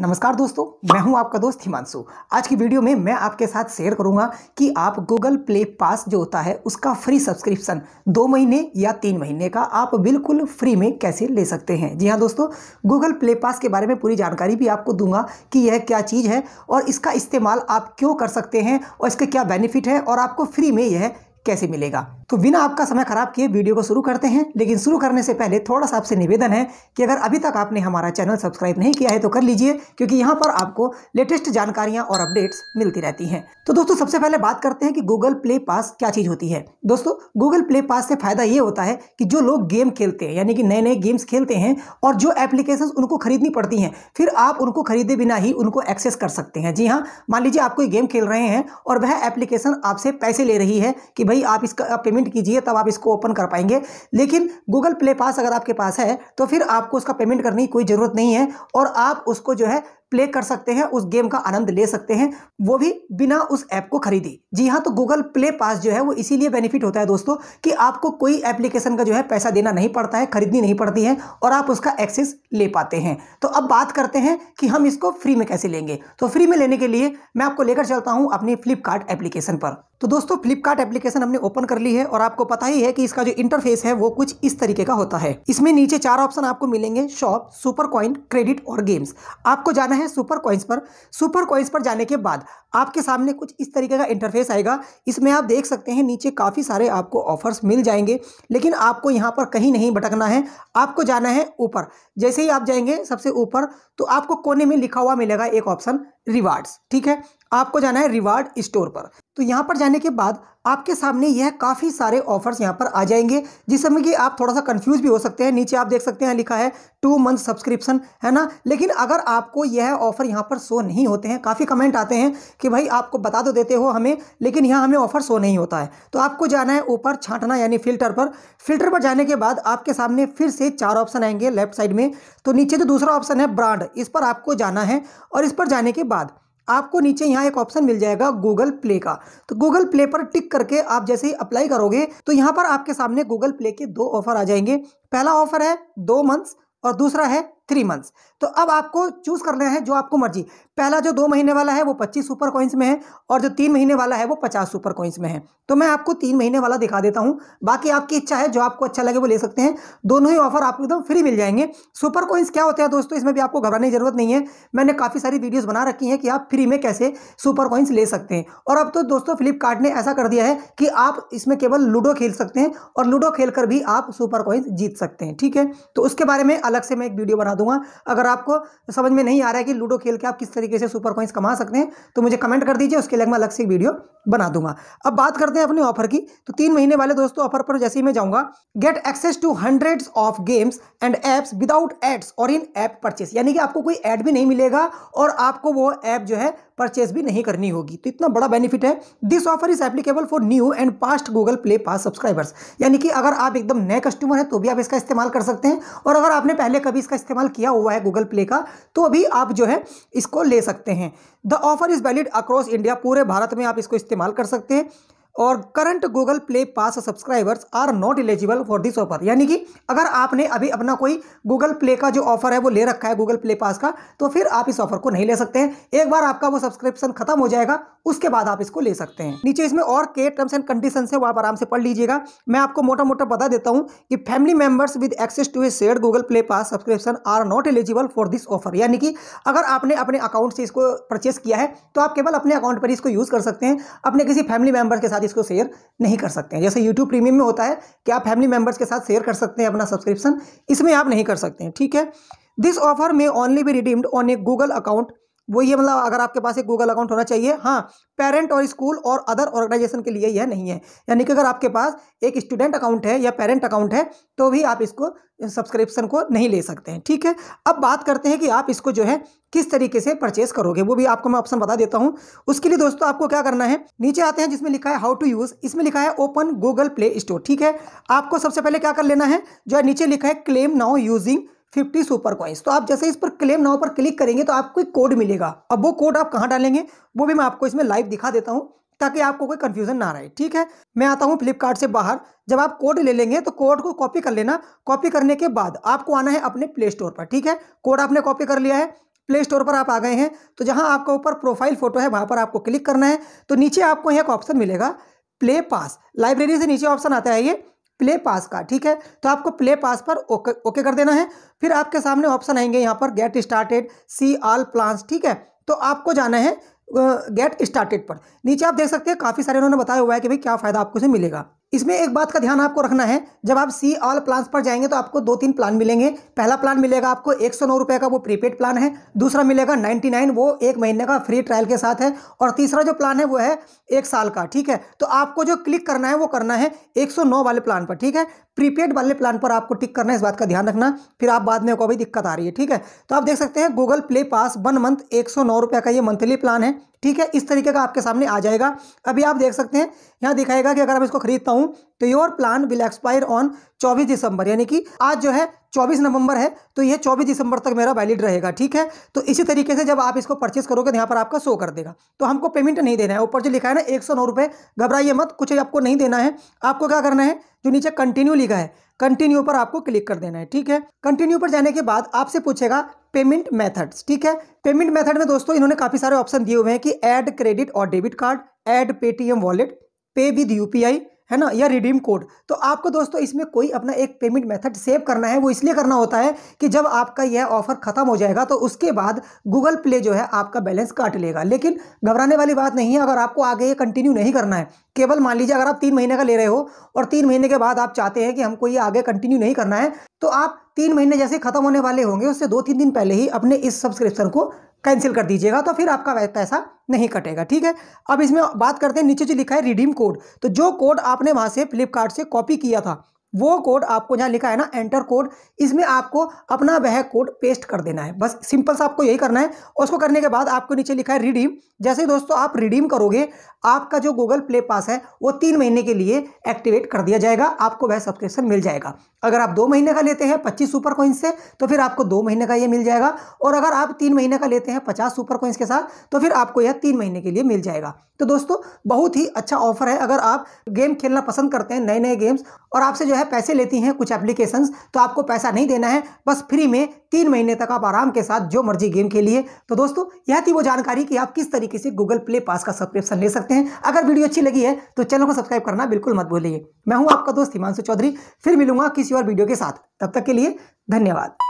नमस्कार दोस्तों मैं हूं आपका दोस्त हिमांशु आज की वीडियो में मैं आपके साथ शेयर करूंगा कि आप गूगल प्ले पास जो होता है उसका फ्री सब्सक्रिप्शन दो महीने या तीन महीने का आप बिल्कुल फ्री में कैसे ले सकते हैं जी हां दोस्तों गूगल प्ले पास के बारे में पूरी जानकारी भी आपको दूंगा कि यह क्या चीज़ है और इसका इस्तेमाल आप क्यों कर सकते हैं और इसके क्या बेनिफिट है और आपको फ्री में यह कैसे मिलेगा तो बिना आपका समय खराब किए वीडियो को शुरू करते हैं लेकिन शुरू करने से पहले थोड़ा सा आपसे निवेदन है कि अगर अभी तक आपने हमारा चैनल सब्सक्राइब नहीं किया है तो कर लीजिए क्योंकि यहाँ पर आपको लेटेस्ट जानकारियाँ और अपडेट्स मिलती रहती हैं तो दोस्तों सबसे पहले बात करते हैं कि गूगल प्ले पास क्या चीज़ होती है दोस्तों गूगल प्ले पास से फायदा ये होता है कि जो लोग गेम खेलते हैं यानी कि नए नए गेम्स खेलते हैं और जो एप्लीकेशन उनको खरीदनी पड़ती हैं फिर आप उनको खरीदे बिना ही उनको एक्सेस कर सकते हैं जी हाँ मान लीजिए आप कोई गेम खेल रहे हैं और वह एप्लीकेशन आपसे पैसे ले रही है कि भाई ही आप इसका पेमेंट कीजिए तब आप इसको ओपन कर पाएंगे लेकिन गूगल प्ले पास अगर आपके पास है तो फिर आपको उसका पेमेंट करने की कोई ज़रूरत नहीं है और आप उसको जो है प्ले कर सकते हैं उस गेम का आनंद ले सकते हैं वो भी बिना उस ऐप को खरीदे जी हाँ तो गूगल प्ले पास जो है वो इसीलिए बेनिफिट होता है दोस्तों कि आपको कोई एप्लीकेशन का जो है पैसा देना नहीं पड़ता है खरीदनी नहीं पड़ती है और आप उसका एक्सेस ले पाते हैं तो अब बात करते हैं कि हम इसको फ्री में कैसे लेंगे तो फ्री में लेने के लिए मैं आपको लेकर चलता हूँ अपनी फ्लिपकार्ट एप्लीकेशन पर तो दोस्तों फ्लिपकार्ट एप्लीकेशन हमने ओपन कर ली है और आपको पता ही है कि इसका जो इंटरफेस है वो कुछ इस तरीके का होता है इसमें नीचे चार ऑप्शन आपको मिलेंगे शॉप सुपर कॉइन क्रेडिट और गेम्स आपको जाना है सुपर कॉइंस पर सुपर कॉइंस पर जाने के बाद आपके सामने कुछ इस तरीके का इंटरफेस आएगा इसमें आप देख सकते हैं नीचे काफ़ी सारे आपको ऑफर्स मिल जाएंगे लेकिन आपको यहाँ पर कहीं नहीं भटकना है आपको जाना है ऊपर जैसे ही आप जाएंगे सबसे ऊपर तो आपको कोने में लिखा हुआ मिलेगा एक ऑप्शन रिवार्ड्स ठीक है आपको जाना है रिवार्ड स्टोर पर तो यहाँ पर जाने के बाद आपके सामने यह काफ़ी सारे ऑफर्स यहाँ पर आ जाएंगे जिस समय कि आप थोड़ा सा कंफ्यूज भी हो सकते हैं नीचे आप देख सकते हैं लिखा है टू मंथ सब्सक्रिप्शन है ना लेकिन अगर आपको यह ऑफर यहाँ पर शो नहीं होते हैं काफ़ी कमेंट आते हैं कि भाई आपको बता तो देते हो हमें लेकिन यहाँ हमें ऑफर शो नहीं होता है तो आपको जाना है ऊपर छाँटना यानी फिल्टर पर फिल्टर पर जाने के बाद आपके सामने फिर से चार ऑप्शन आएंगे लेफ्ट साइड में तो नीचे जो दूसरा ऑप्शन है ब्रांड इस पर आपको जाना है और इस पर जाने के बाद आपको नीचे यहाँ एक ऑप्शन मिल जाएगा गूगल प्ले का तो गूगल प्ले पर टिक करके आप जैसे ही अप्लाई करोगे तो यहाँ पर आपके सामने गूगल प्ले के दो ऑफर आ जाएंगे पहला ऑफर है दो मंथ्स और दूसरा है थ्री मंथ्स तो अब आपको चूज कर लेना है जो आपको मर्जी पहला जो दो महीने वाला है वो पच्चीस सुपर कॉइन्स में है और जो तीन महीने वाला है वो पचास सुपर कॉइन्स में है तो मैं आपको तीन महीने वाला दिखा देता हूँ बाकी आपकी इच्छा है जो आपको अच्छा लगे वो ले सकते हैं दोनों ही ऑफर आपको एकदम फ्री मिल जाएंगे सुपर कॉइन्स क्या होते हैं दोस्तों इसमें भी आपको घबराने की जरूरत नहीं है मैंने काफ़ी सारी वीडियोज बना रखी हैं कि आप फ्री में कैसे सुपर कॉइन्स ले सकते हैं और अब तो दोस्तों फ्लिपकार्ट ने ऐसा कर दिया है कि आप इसमें केवल लूडो खेल सकते हैं और लूडो खेल भी आप सुपर कॉइन्स जीत सकते हैं ठीक है तो उसके बारे में अलग से मैं एक वीडियो बना बता दूंगा अगर आपको समझ में नहीं आ रहा है कि लूडो खेल के आप किस तरीके से सुपर कॉइंस कमा सकते हैं तो मुझे कमेंट कर दीजिए उसके लिए मैं अलग से वीडियो बना दूंगा अब बात करते हैं अपने ऑफर की तो तीन महीने वाले दोस्तों ऑफर पर जैसे ही मैं जाऊँगा get access to hundred of games and apps without ads और इन ऐप परचेस यानी कि आपको कोई एड भी नहीं मिलेगा और आपको वो ऐप जो है परचेस भी नहीं करनी होगी तो इतना बड़ा बेनिफिट है this offer is applicable for new and past Google Play Pass subscribers यानी कि अगर आप एकदम नए कस्टमर हैं तो भी आप इसका इस्तेमाल कर सकते हैं और अगर आपने पहले कभी इसका इस्तेमाल इस्तेमाल किया हुआ है गूगल प्ले का तो अभी आप जो है इसको ले सकते हैं the offer is valid across India पूरे भारत में आप इसको इस्तेमाल कर सकते हैं और current Google Play Pass subscribers are not eligible for this offer यानी कि अगर आपने अभी अपना कोई गूगल प्ले का जो ऑफर है वो ले रखा है गूगल प्ले पास का तो फिर आप इस ऑफर को नहीं ले सकते हैं एक बार आपका वो सब्सक्रिप्शन खत्म हो जाएगा उसके बाद आप इसको ले सकते हैं नीचे इसमें और के टर्म्स एंड कंडीशन है वो आप आराम से पढ़ लीजिएगा मैं आपको मोटा मोटा बता देता हूँ कि family members with access to a share Google Play Pass subscription are not eligible for this offer यानी कि अगर आपने अपने अकाउंट से इसको परचेस किया है तो आप केवल अपने अकाउंट पर इसको यूज़ कर सकते हैं अपने किसी फैमिली मेंबर के साथ इसको शेयर नहीं कर सकते हैं जैसे यूट्यूब प्रीमियम में होता है कि आप फैमिली मेंबर्स के साथ शेयर कर सकते हैं अपना सब्सक्रिप्शन इसमें आप नहीं कर सकते हैं ठीक है दिस ऑफर में only be redeemed on a Google account वो ये मतलब अगर आपके पास एक गूगल अकाउंट होना चाहिए हाँ पेरेंट और स्कूल और अदर ऑर्गेनाइजेशन के लिए यह नहीं है यानी कि अगर आपके पास एक स्टूडेंट अकाउंट है या पेरेंट अकाउंट है तो भी आप इसको सब्सक्रिप्शन को नहीं ले सकते हैं ठीक है अब बात करते हैं कि आप इसको जो है किस तरीके से परचेस करोगे वो भी आपको मैं ऑप्शन बता देता हूँ उसके लिए दोस्तों आपको क्या करना है नीचे आते हैं जिसमें लिखा है हाउ टू यूज़ इसमें लिखा है ओपन गूगल प्ले स्टोर ठीक है आपको सबसे पहले क्या कर लेना है जो है नीचे लिखा है claim now using fifty super coins तो आप जैसे इस पर क्लेम नाव पर क्लिक करेंगे तो आपको एक कोड मिलेगा अब वो कोड आप कहाँ डालेंगे वो भी मैं आपको इसमें लाइव दिखा देता हूँ ताकि आपको कोई कन्फ्यूजन ना रहे ठीक है मैं आता हूँ फ्लिपकार्ट से बाहर जब आप कोड ले लेंगे तो कोड को कॉपी कर लेना कॉपी करने के बाद आपको आना है अपने प्ले स्टोर पर ठीक है कोड आपने कॉपी कर लिया है प्ले स्टोर पर आप आ गए हैं तो जहाँ आपका ऊपर प्रोफाइल फोटो है वहाँ पर आपको क्लिक करना है तो नीचे आपको एक ऑप्शन मिलेगा प्ले पास लाइब्रेरी से नीचे ऑप्शन आता है ये प्ले पास का ठीक है तो आपको प्ले पास पर ओके ओके कर देना है फिर आपके सामने ऑप्शन आएंगे यहाँ पर get started see all plans ठीक है तो आपको जाना है गेट स्टार्टेड पर नीचे आप देख सकते हैं काफ़ी सारे उन्होंने बताया हुआ है कि भाई क्या फ़ायदा आपको इसे मिलेगा इसमें एक बात का ध्यान आपको रखना है जब आप सी ऑल प्लान्स पर जाएंगे तो आपको दो तीन प्लान मिलेंगे पहला प्लान मिलेगा आपको एक सौ नौ का वो प्रीपेड प्लान है दूसरा मिलेगा नाइनटी नाइन वो एक महीने का फ्री ट्रायल के साथ है और तीसरा जो प्लान है वो है एक साल का ठीक है तो आपको जो क्लिक करना है वो करना है एक सौ नौ वाले प्लान पर ठीक है प्रीपेड वाले प्लान पर आपको टिक करना है इस बात का ध्यान रखना फिर आप बाद में को भी दिक्कत आ रही है ठीक है तो आप देख सकते हैं Google Play Pass one month एक सौ नौ रुपये का ये मंथली प्लान है ठीक है इस तरीके का आपके सामने आ जाएगा अभी आप देख सकते हैं यहाँ दिखाएगा कि अगर मैं इसको खरीदता हूँ तो your plan will expire on 24 December यानी कि आज जो है 24 नवंबर है तो ये 24 दिसंबर तक मेरा वैलिड रहेगा ठीक है तो इसी तरीके से जब आप इसको परचेस करोगे तो यहाँ पर आपका शो कर देगा तो हमको पेमेंट नहीं देना है ऊपर जो लिखा है ना एक सौ नौ रुपये घबराइए मत कुछ आपको नहीं देना है आपको क्या करना है जो नीचे कंटिन्यू लिखा है कंटिन्यू पर आपको क्लिक कर देना है ठीक है कंटिन्यू पर जाने के बाद आपसे पूछेगा पेमेंट मेथड्स ठीक है पेमेंट मेथड में दोस्तों इन्होंने काफ़ी सारे ऑप्शन दिए हुए हैं कि ऐड क्रेडिट और debit card add Paytm wallet pay with UPI है ना या रिडीम कोड तो आपको दोस्तों इसमें कोई अपना एक पेमेंट मेथड सेव करना है वो इसलिए करना होता है कि जब आपका यह ऑफर ख़त्म हो जाएगा तो उसके बाद गूगल प्ले जो है आपका बैलेंस काट लेगा लेकिन घबराने वाली बात नहीं है अगर आपको आगे ये कंटिन्यू नहीं करना है केवल मान लीजिए अगर आप तीन महीने का ले रहे हो और तीन महीने के बाद आप चाहते हैं कि हमको ये आगे कंटिन्यू नहीं करना है तो आप तीन महीने जैसे ख़त्म होने वाले होंगे उससे दो तीन दिन पहले ही अपने इस सब्सक्रिप्शन को कैंसिल कर दीजिएगा तो फिर आपका पैसा नहीं कटेगा ठीक है अब इसमें बात करते हैं नीचे जो लिखा है रिडीम कोड तो जो कोड आपने वहाँ से फ्लिपकार्ट से कॉपी किया था वो कोड आपको जहाँ लिखा है ना एंटर कोड इसमें आपको अपना वह कोड पेस्ट कर देना है बस सिंपल सा आपको यही करना है और उसको करने के बाद आपको नीचे लिखा है रिडीम जैसे दोस्तों आप रिडीम करोगे आपका जो गूगल प्ले पास है वो तीन महीने के लिए एक्टिवेट कर दिया जाएगा आपको वह सब्सक्रिप्शन मिल जाएगा अगर आप दो महीने का लेते हैं पच्चीस सुपर कोइंस से तो फिर आपको दो महीने का ये मिल जाएगा और अगर आप तीन महीने का लेते हैं पचास सुपर कोइंस के साथ तो फिर आपको यह तीन महीने के लिए मिल जाएगा तो दोस्तों बहुत ही अच्छा ऑफर है अगर आप गेम खेलना पसंद करते हैं नए नए गेम्स और आपसे जो है पैसे लेती हैं कुछ एप्लीकेशंस तो आपको पैसा नहीं देना है बस फ्री में तीन महीने तक आप आराम के साथ जो मर्जी गेम खेलिए तो दोस्तों यह थी वो जानकारी कि आप किस तरीके से गूगल प्ले पास का सब्सक्रिप्शन ले सकते हैं अगर वीडियो अच्छी लगी है तो चैनल को सब्सक्राइब करना बिल्कुल मत भूलिए मैं हूँ आपका दोस्त हिमांशु चौधरी फिर मिलूंगा किसी और वीडियो के साथ तब तक के लिए धन्यवाद